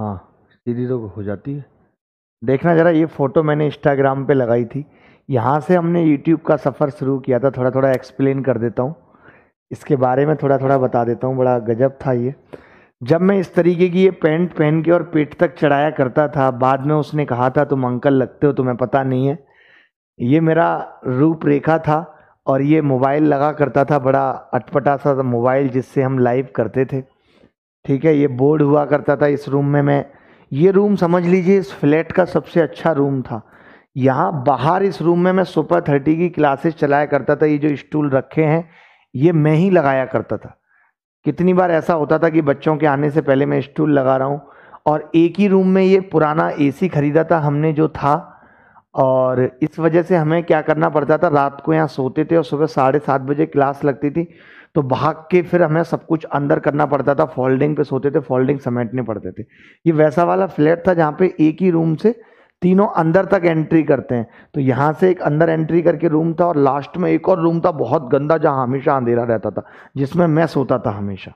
हाँ सीधी तो हो जाती है देखना ज़रा ये फ़ोटो मैंने इंस्टाग्राम पे लगाई थी यहाँ से हमने यूट्यूब का सफ़र शुरू किया था थोड़ा थोड़ा एक्सप्लेन कर देता हूँ इसके बारे में थोड़ा थोड़ा बता देता हूँ बड़ा गजब था ये जब मैं इस तरीके की ये पैंट पहन के और पेट तक चढ़ाया करता था बाद में उसने कहा था तुम अंकल लगते हो तुम्हें पता नहीं है ये मेरा रूपरेखा था और ये मोबाइल लगा करता था बड़ा अटपटा सा मोबाइल जिससे हम लाइव करते थे ठीक है ये बोर्ड हुआ करता था इस रूम में मैं ये रूम समझ लीजिए इस फ्लैट का सबसे अच्छा रूम था यहाँ बाहर इस रूम में मैं सुपर थर्टी की क्लासेस चलाया करता था ये जो स्टूल रखे हैं ये मैं ही लगाया करता था कितनी बार ऐसा होता था कि बच्चों के आने से पहले मैं स्टूल लगा रहा हूँ और एक ही रूम में ये पुराना एसी खरीदा था हमने जो था और इस वजह से हमें क्या करना पड़ता था रात को यहाँ सोते थे और सुबह साढ़े सात बजे क्लास लगती थी तो भाग के फिर हमें सब कुछ अंदर करना पड़ता था फोल्डिंग पे सोते थे फोल्डिंग समेटने पड़ते थे ये वैसा वाला फ्लैट था जहाँ पे एक ही रूम से तीनों अंदर तक एंट्री करते हैं तो यहाँ से एक अंदर एंट्री करके रूम था और लास्ट में एक और रूम था बहुत गंदा जहाँ हमेशा अंधेरा रहता था जिसमें मैं सोता था हमेशा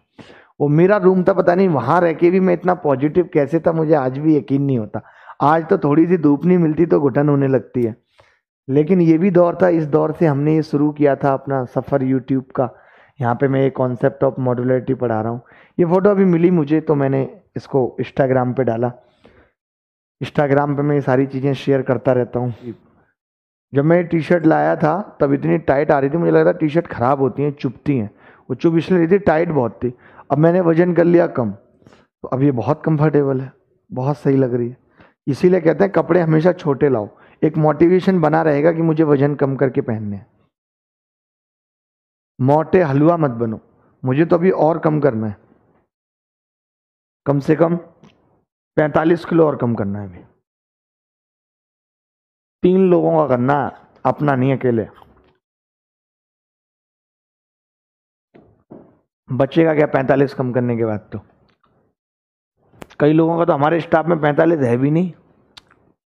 वो मेरा रूम था पता नहीं वहाँ रह के भी मैं इतना पॉजिटिव कैसे था मुझे आज भी यकीन नहीं होता आज तो थोड़ी सी धूप नहीं मिलती तो घुटन होने लगती है लेकिन ये भी दौर था इस दौर से हमने ये शुरू किया था अपना सफ़र यूट्यूब का यहाँ पे मैं ये कॉन्सेप्ट ऑफ मॉडुलरिटी पढ़ा रहा हूँ ये फ़ोटो अभी मिली मुझे तो मैंने इसको इंस्टाग्राम पे डाला इंस्टाग्राम पे मैं ये सारी चीज़ें शेयर करता रहता हूँ जब मैं टी शर्ट लाया था तब इतनी टाइट आ रही थी मुझे लग रहा टी शर्ट ख़राब होती हैं चुपती हैं वो चुप इसलिए रही थी टाइट बहुत थी अब मैंने वजन कर लिया कम तो अब ये बहुत कम्फर्टेबल है बहुत सही लग रही है इसीलिए कहते हैं कपड़े हमेशा छोटे लाओ एक मोटिवेशन बना रहेगा कि मुझे वजन कम करके पहनने मोटे हलवा मत बनो मुझे तो अभी और कम करना है कम से कम 45 किलो और कम करना है अभी तीन लोगों का करना अपना नहीं अकेले बचेगा क्या पैंतालीस कम करने के बाद तो कई लोगों का तो हमारे स्टाफ में पैंतालीस है भी नहीं